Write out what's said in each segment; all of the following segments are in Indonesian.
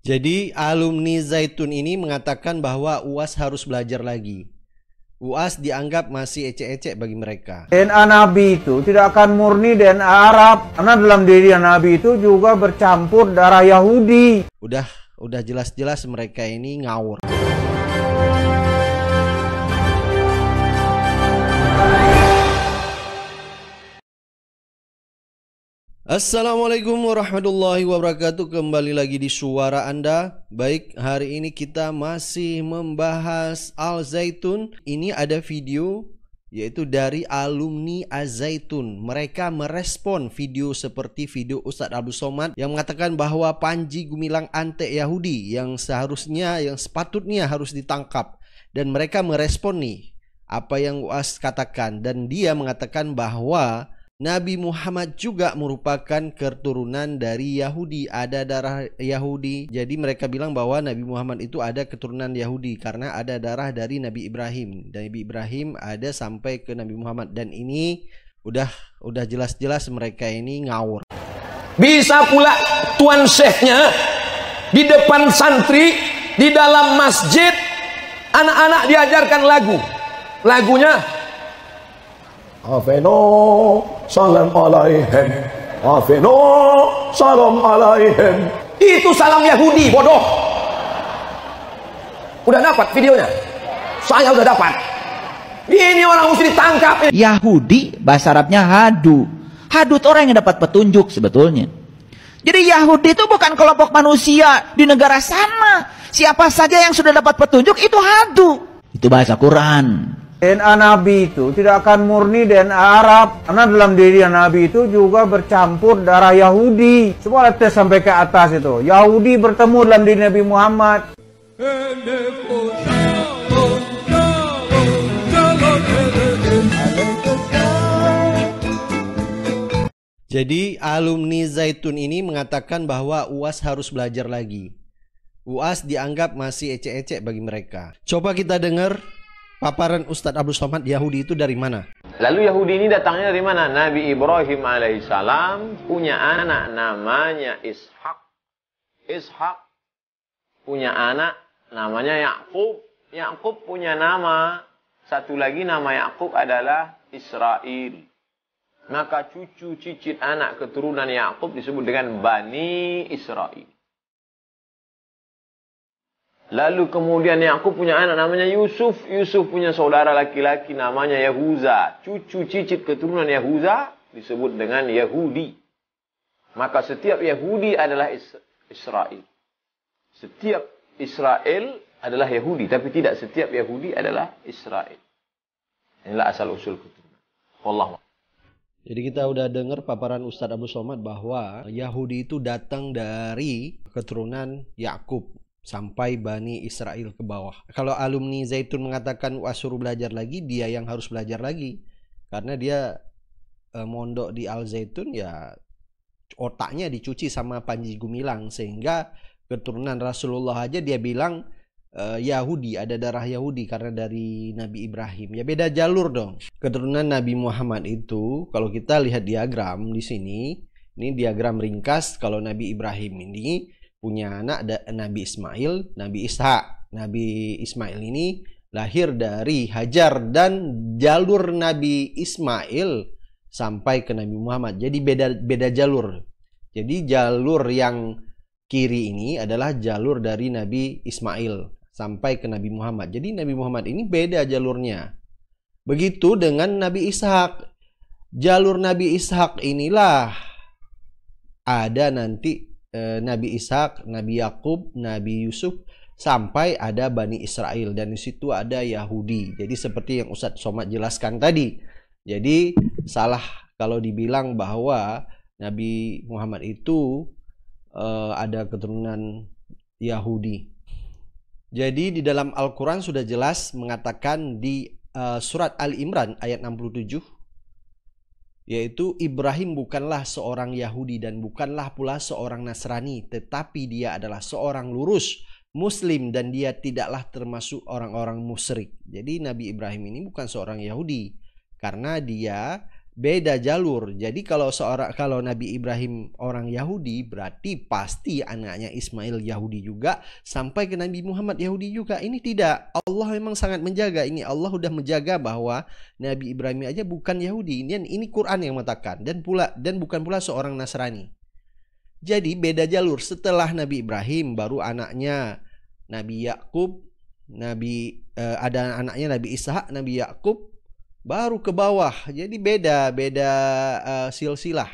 Jadi alumni Zaitun ini mengatakan bahwa UAS harus belajar lagi. UAS dianggap masih ecek-ecek bagi mereka. DNA Nabi itu tidak akan murni DNA Arab, karena dalam diri Nabi itu juga bercampur darah Yahudi. Udah, udah jelas-jelas mereka ini ngawur. Assalamualaikum warahmatullahi wabarakatuh Kembali lagi di suara anda Baik hari ini kita masih membahas Al Zaitun Ini ada video yaitu dari alumni al zaitun Mereka merespon video seperti video Ustadz Abdul Somad yang mengatakan bahwa Panji Gumilang antek Yahudi yang seharusnya, yang sepatutnya harus ditangkap. Dan mereka merespon nih apa yang UAS katakan. Dan dia mengatakan bahwa Nabi Muhammad juga merupakan keturunan dari Yahudi. Ada darah Yahudi. Jadi mereka bilang bahwa Nabi Muhammad itu ada keturunan Yahudi karena ada darah dari Nabi Ibrahim. Dan Nabi Ibrahim ada sampai ke Nabi Muhammad dan ini udah udah jelas-jelas mereka ini ngawur. Bisa pula tuan syekhnya di depan santri, di dalam masjid anak-anak diajarkan lagu. Lagunya Afeno salam alaihim. Afeno salam alaihim. Itu salam Yahudi, bodoh. Udah dapat videonya? Saya udah dapat. Ini orang mesti ditangkap. Yahudi bahasa Arabnya hadu. itu orang yang dapat petunjuk sebetulnya. Jadi Yahudi itu bukan kelompok manusia di negara sana. Siapa saja yang sudah dapat petunjuk itu hadu. Itu bahasa Quran. DNA Nabi itu tidak akan murni DNA Arab karena dalam diri Nabi itu juga bercampur darah Yahudi. Coba lihat sampai ke atas itu. Yahudi bertemu dalam diri Nabi Muhammad. Jadi alumni Zaitun ini mengatakan bahwa UAS harus belajar lagi. UAS dianggap masih ecek-ecek bagi mereka. Coba kita dengar paparan Ustadz Abdul Somad Yahudi itu dari mana? Lalu Yahudi ini datangnya dari mana? Nabi Ibrahim alaihissalam punya anak namanya Ishak. Ishak punya anak namanya Yakub. Yakub punya nama. Satu lagi nama Yakub adalah Israel. Maka cucu cicit anak keturunan Yakub disebut dengan Bani Israel. Lalu kemudian aku punya anak namanya Yusuf. Yusuf punya saudara laki-laki namanya Yahuza. Cucu cicit keturunan Yahuza disebut dengan Yahudi. Maka setiap Yahudi adalah Israel. Setiap Israel adalah Yahudi, tapi tidak setiap Yahudi adalah Israel. Inilah asal usul keturunan. Wallahu jadi kita udah dengar paparan Ustadz Abu Somad bahwa Yahudi itu datang dari keturunan Yakub sampai Bani Israel ke bawah. Kalau alumni Zaitun mengatakan wasuruh belajar lagi, dia yang harus belajar lagi. Karena dia eh, mondok di Al Zaitun ya otaknya dicuci sama Panji Gumilang sehingga keturunan Rasulullah aja dia bilang eh, Yahudi ada darah Yahudi karena dari Nabi Ibrahim. Ya beda jalur dong. Keturunan Nabi Muhammad itu kalau kita lihat diagram di sini, ini diagram ringkas kalau Nabi Ibrahim ini punya anak ada Nabi Ismail, Nabi Ishak. Nabi Ismail ini lahir dari Hajar dan jalur Nabi Ismail sampai ke Nabi Muhammad. Jadi beda beda jalur. Jadi jalur yang kiri ini adalah jalur dari Nabi Ismail sampai ke Nabi Muhammad. Jadi Nabi Muhammad ini beda jalurnya. Begitu dengan Nabi Ishak. Jalur Nabi Ishak inilah ada nanti Eh, Nabi Ishak, Nabi Yakub, Nabi Yusuf sampai ada Bani Israel dan di situ ada Yahudi. Jadi seperti yang Ustadz Somad jelaskan tadi. Jadi salah kalau dibilang bahwa Nabi Muhammad itu uh, ada keturunan Yahudi. Jadi di dalam Al-Qur'an sudah jelas mengatakan di uh, surat Al Imran ayat 67 yaitu Ibrahim bukanlah seorang Yahudi dan bukanlah pula seorang Nasrani, tetapi dia adalah seorang lurus Muslim dan dia tidaklah termasuk orang-orang musyrik. Jadi Nabi Ibrahim ini bukan seorang Yahudi karena dia beda jalur. Jadi kalau seorang kalau Nabi Ibrahim orang Yahudi berarti pasti anaknya Ismail Yahudi juga sampai ke Nabi Muhammad Yahudi juga. Ini tidak. Allah memang sangat menjaga ini. Allah sudah menjaga bahwa Nabi Ibrahim aja bukan Yahudi. Ini ini Quran yang mengatakan dan pula dan bukan pula seorang Nasrani. Jadi beda jalur. Setelah Nabi Ibrahim baru anaknya Nabi Yakub, Nabi eh, ada anaknya Nabi Ishak, Nabi Yakub, baru ke bawah. Jadi beda beda uh, silsilah.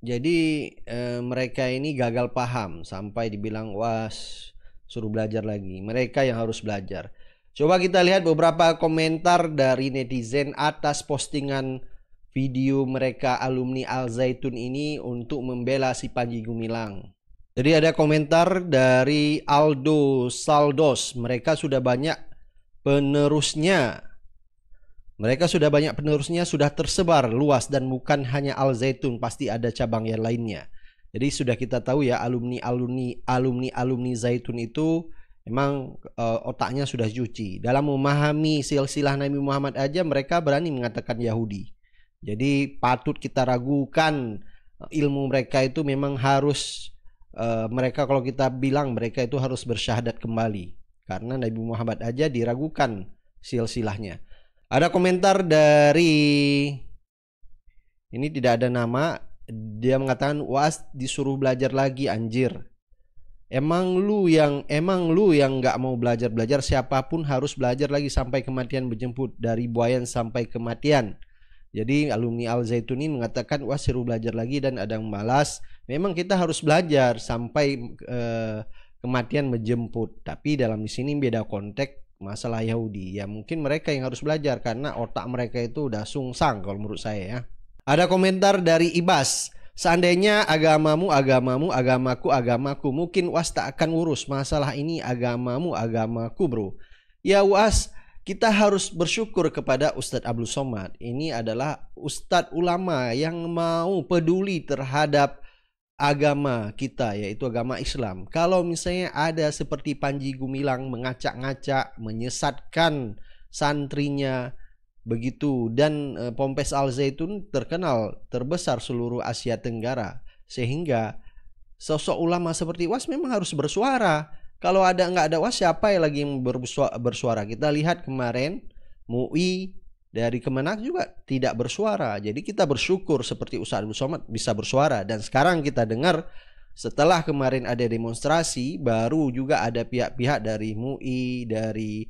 Jadi uh, mereka ini gagal paham sampai dibilang was suruh belajar lagi. Mereka yang harus belajar. Coba kita lihat beberapa komentar dari netizen atas postingan video mereka alumni Al Zaitun ini untuk membela si Panji Gumilang. Jadi ada komentar dari Aldo Saldos, mereka sudah banyak penerusnya mereka sudah banyak penerusnya sudah tersebar luas dan bukan hanya Al Zaitun, pasti ada cabang yang lainnya. Jadi sudah kita tahu ya alumni alumni alumni alumni Zaitun itu memang e, eh, otaknya sudah cuci. Dalam memahami silsilah Nabi Muhammad aja mereka berani mengatakan Yahudi. Jadi patut kita ragukan eh, ilmu mereka itu memang harus e, mereka kalau kita bilang mereka itu harus bersyahadat kembali karena Nabi Muhammad aja diragukan silsilahnya. Ada komentar dari ini tidak ada nama. Dia mengatakan was disuruh belajar lagi anjir. Emang lu yang emang lu yang nggak mau belajar belajar siapapun harus belajar lagi sampai kematian menjemput dari buayan sampai kematian. Jadi alumni Al Zaitun ini mengatakan wah seru belajar lagi dan ada yang malas. Memang kita harus belajar sampai eh, kematian menjemput. Tapi dalam di sini beda konteks masalah Yahudi ya mungkin mereka yang harus belajar karena otak mereka itu udah sungsang kalau menurut saya ya ada komentar dari Ibas Seandainya agamamu, agamamu, agamaku, agamaku Mungkin Was tak akan urus masalah ini agamamu, agamaku bro Ya Was, kita harus bersyukur kepada Ustadz Abdul Somad Ini adalah Ustadz ulama yang mau peduli terhadap agama kita yaitu agama Islam. Kalau misalnya ada seperti Panji Gumilang mengacak-ngacak, menyesatkan santrinya begitu dan e, Pompes Al Zaitun terkenal terbesar seluruh Asia Tenggara sehingga sosok ulama seperti Was memang harus bersuara. Kalau ada nggak ada Was siapa yang lagi bersuara? bersuara? Kita lihat kemarin MUI dari Kemenak juga tidak bersuara. Jadi kita bersyukur seperti Ustaz Abdul Somad bisa bersuara dan sekarang kita dengar setelah kemarin ada demonstrasi baru juga ada pihak-pihak dari MUI, dari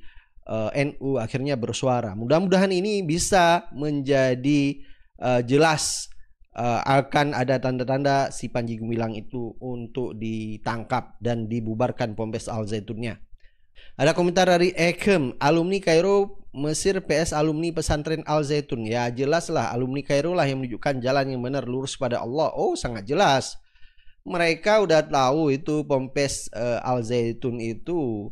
uh, eh, NU akhirnya bersuara. Mudah-mudahan ini bisa menjadi uh, jelas uh, akan ada tanda-tanda si Panji Gumilang itu untuk ditangkap dan dibubarkan Pompes Al Zaitunnya. Ada komentar dari Ekem, alumni Kairo Mesir PS alumni pesantren Al Zaitun. Ya jelaslah alumni Kairo lah yang menunjukkan jalan yang benar lurus pada Allah. Oh sangat jelas. Mereka udah tahu itu pompes uh, Al Zaitun itu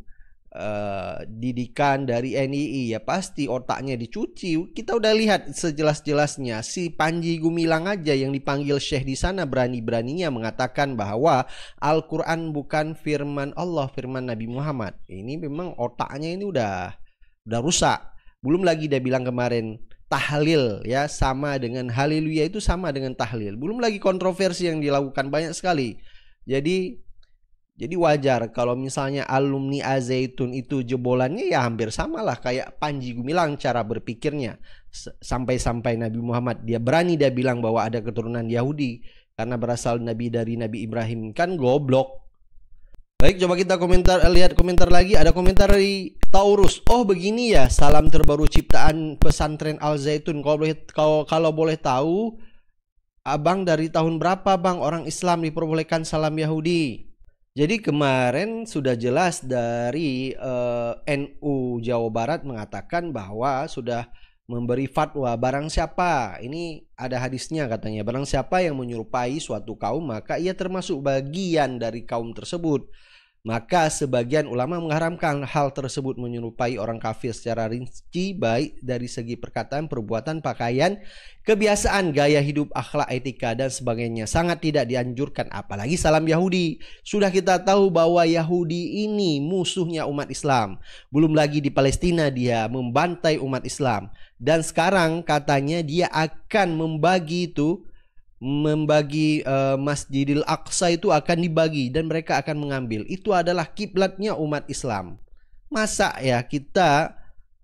uh, didikan dari NII ya pasti otaknya dicuci. Kita udah lihat sejelas-jelasnya si Panji Gumilang aja yang dipanggil Syekh di sana berani-beraninya mengatakan bahwa Al-Qur'an bukan firman Allah, firman Nabi Muhammad. Ini memang otaknya ini udah udah rusak. Belum lagi dia bilang kemarin tahlil ya sama dengan haleluya itu sama dengan tahlil. Belum lagi kontroversi yang dilakukan banyak sekali. Jadi jadi wajar kalau misalnya alumni azaitun itu jebolannya ya hampir samalah kayak Panji Gumilang cara berpikirnya. Sampai-sampai Nabi Muhammad dia berani dia bilang bahwa ada keturunan Yahudi karena berasal Nabi dari Nabi Ibrahim kan goblok Baik, coba kita komentar eh, lihat komentar lagi. Ada komentar dari Taurus. Oh, begini ya. Salam terbaru ciptaan pesantren Al Zaitun. Kalau boleh kalau, kalau boleh tahu, Abang dari tahun berapa, Bang, orang Islam diperbolehkan salam Yahudi? Jadi kemarin sudah jelas dari uh, eh, NU Jawa Barat mengatakan bahwa sudah memberi fatwa barang siapa ini ada hadisnya katanya barang siapa yang menyerupai suatu kaum maka ia termasuk bagian dari kaum tersebut maka sebagian ulama mengharamkan hal tersebut menyerupai orang kafir secara rinci baik dari segi perkataan, perbuatan, pakaian, kebiasaan, gaya hidup, akhlak, etika dan sebagainya. Sangat tidak dianjurkan apalagi salam Yahudi. Sudah kita tahu bahwa Yahudi ini musuhnya umat Islam. Belum lagi di Palestina dia membantai umat Islam dan sekarang katanya dia akan membagi itu membagi uh, Masjidil Aqsa itu akan dibagi dan mereka akan mengambil. Itu adalah kiblatnya umat Islam. Masa ya kita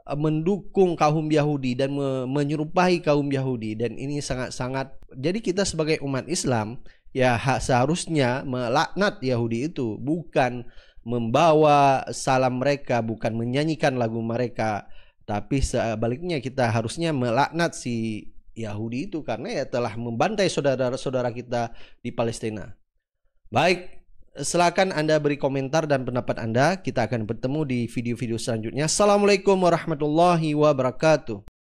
eh, mendukung kaum Yahudi dan me menyerupai kaum Yahudi dan ini sangat-sangat jadi kita sebagai umat Islam ya hak seharusnya melaknat Yahudi itu bukan membawa salam mereka bukan menyanyikan lagu mereka tapi sebaliknya kita harusnya melaknat si Yahudi itu karena ya telah membantai saudara-saudara kita di Palestina. Baik, silakan Anda beri komentar dan pendapat Anda. Kita akan bertemu di video-video selanjutnya. Assalamualaikum warahmatullahi wabarakatuh.